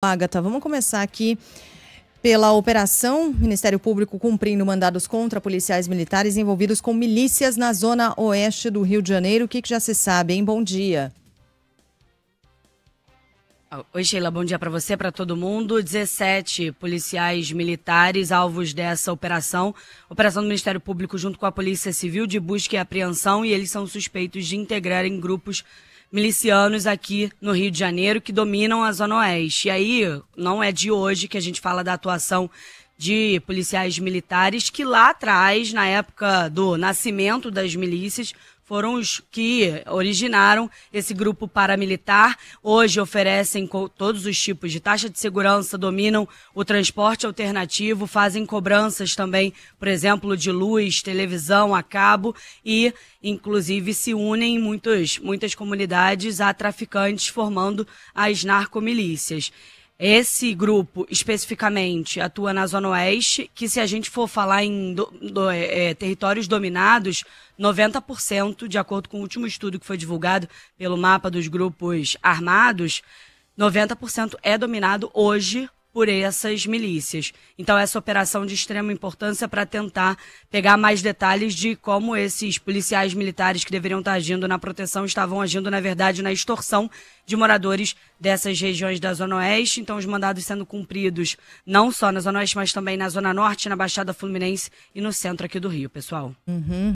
Agatha, vamos começar aqui pela operação Ministério Público cumprindo mandados contra policiais militares envolvidos com milícias na zona oeste do Rio de Janeiro. O que, que já se sabe, hein? Bom dia. Oi, Sheila, bom dia para você, para todo mundo. 17 policiais militares alvos dessa operação. Operação do Ministério Público junto com a Polícia Civil de busca e apreensão e eles são suspeitos de integrarem grupos milicianos aqui no Rio de Janeiro que dominam a Zona Oeste. E aí, não é de hoje que a gente fala da atuação de policiais militares que lá atrás, na época do nascimento das milícias, foram os que originaram esse grupo paramilitar. Hoje oferecem todos os tipos de taxa de segurança, dominam o transporte alternativo, fazem cobranças também, por exemplo, de luz, televisão a cabo e, inclusive, se unem em muitas muitas comunidades a traficantes formando as narcomilícias. Esse grupo, especificamente, atua na Zona Oeste, que se a gente for falar em do, do, é, é territórios dominados, 90%, de acordo com o último estudo que foi divulgado pelo mapa dos grupos armados, 90% é dominado hoje por essas milícias. Então, essa operação de extrema importância para tentar pegar mais detalhes de como esses policiais militares que deveriam estar tá agindo na proteção estavam agindo, na verdade, na extorsão de moradores dessas regiões da Zona Oeste. Então, os mandados sendo cumpridos não só na Zona Oeste, mas também na Zona Norte, na Baixada Fluminense e no centro aqui do Rio, pessoal. Uhum.